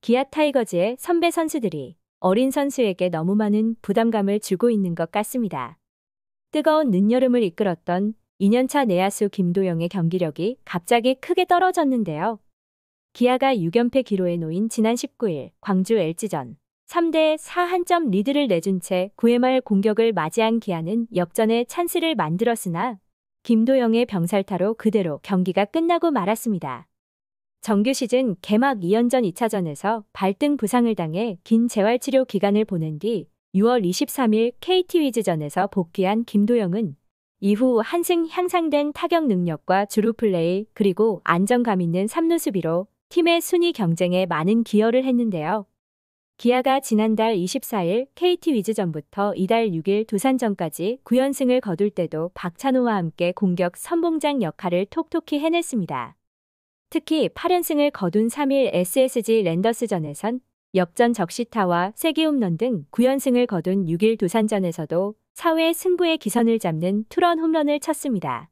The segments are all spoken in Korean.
기아 타이거즈의 선배 선수들이 어린 선수에게 너무 많은 부담감을 주고 있는 것 같습니다. 뜨거운 늦여름을 이끌었던 2년차 내야수 김도영의 경기력이 갑자기 크게 떨어졌는데요. 기아가 6연패 기로에 놓인 지난 19일 광주 LG전 3대 4 한점 리드를 내준 채 9회 말 공격을 맞이한 기아는 역전의 찬스를 만들었으나 김도영의 병살타로 그대로 경기가 끝나고 말았습니다. 정규 시즌 개막 2연전 2차전에서 발등 부상을 당해 긴 재활치료 기간을 보낸 뒤 6월 23일 KT 위즈전에서 복귀한 김도영은 이후 한승 향상된 타격 능력과 주루 플레이 그리고 안정감 있는 3루 수비로 팀의 순위 경쟁에 많은 기여를 했는데요. 기아가 지난달 24일 KT 위즈전부터 이달 6일 두산전까지 9연승을 거둘 때도 박찬호와 함께 공격 선봉장 역할을 톡톡히 해냈습니다. 특히 8연승을 거둔 3일 SSG 랜더스전에선 역전 적시타와 세기 홈런 등 9연승을 거둔 6일 두산전에서도 4회 승부의 기선을 잡는 투런 홈런을 쳤습니다.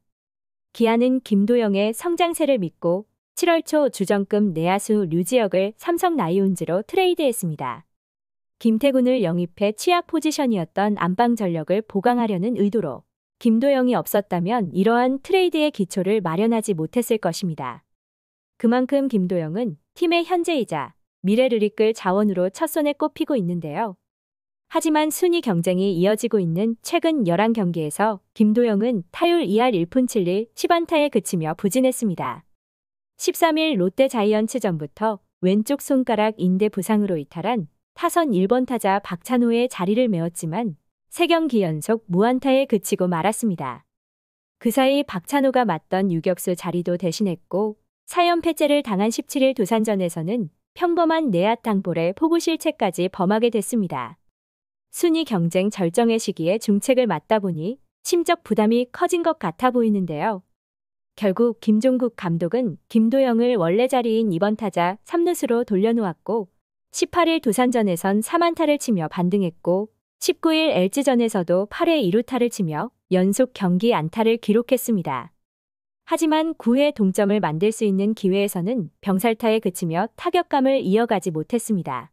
기아는 김도영의 성장세를 믿고 7월 초 주전급 내야수 류지혁을 삼성 라이온즈로 트레이드했습니다. 김태군을 영입해 취약 포지션이었던 안방 전력을 보강하려는 의도로 김도영이 없었다면 이러한 트레이드의 기초를 마련하지 못했을 것입니다. 그만큼 김도영은 팀의 현재이자 미래를 이끌 자원으로 첫손에 꼽히고 있는데요. 하지만 순위 경쟁이 이어지고 있는 최근 11경기에서 김도영은 타율 2할 1푼 7리 10안타에 그치며 부진했습니다. 13일 롯데 자이언츠전부터 왼쪽 손가락 인대 부상으로 이탈한 타선 1번 타자 박찬호의 자리를 메웠지만 3경기 연속 무안타에 그치고 말았습니다. 그 사이 박찬호가 맡던 유격수 자리도 대신했고 사연패제를 당한 17일 두산전에서는 평범한 내야탕볼에 포구실책까지 범하게 됐습니다. 순위 경쟁 절정의 시기에 중책을 맡다 보니 심적 부담이 커진 것 같아 보이는데요. 결국 김종국 감독은 김도영을 원래 자리인 2번 타자 3루수로 돌려놓았고 18일 두산전에선 3안타를 치며 반등했고 19일 LG전에서도 8회 2루타를 치며 연속 경기 안타를 기록했습니다. 하지만 9회 동점을 만들 수 있는 기회에서는 병살타에 그치며 타격감을 이어가지 못했습니다.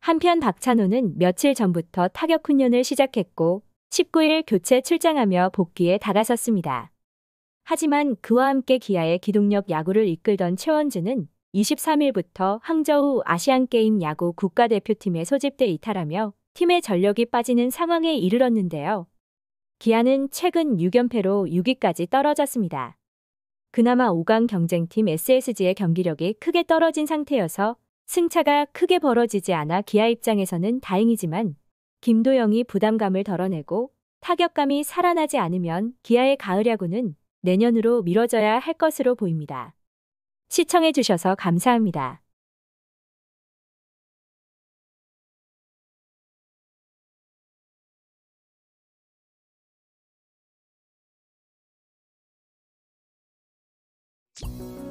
한편 박찬호는 며칠 전부터 타격 훈련을 시작했고 19일 교체 출장하며 복귀에 다가섰습니다. 하지만 그와 함께 기아의 기동력 야구를 이끌던 최원준은 23일부터 항저우 아시안게임 야구 국가대표팀에 소집돼 이탈하며 팀의 전력이 빠지는 상황에 이르렀는데요. 기아는 최근 6연패로 6위까지 떨어졌습니다. 그나마 5강 경쟁팀 SSG의 경기력이 크게 떨어진 상태여서 승차가 크게 벌어지지 않아 기아 입장에서는 다행이지만 김도영이 부담감을 덜어내고 타격감이 살아나지 않으면 기아의 가을 야구는 내년으로 미뤄져야 할 것으로 보입니다. 시청해 주셔서 감사합니다. you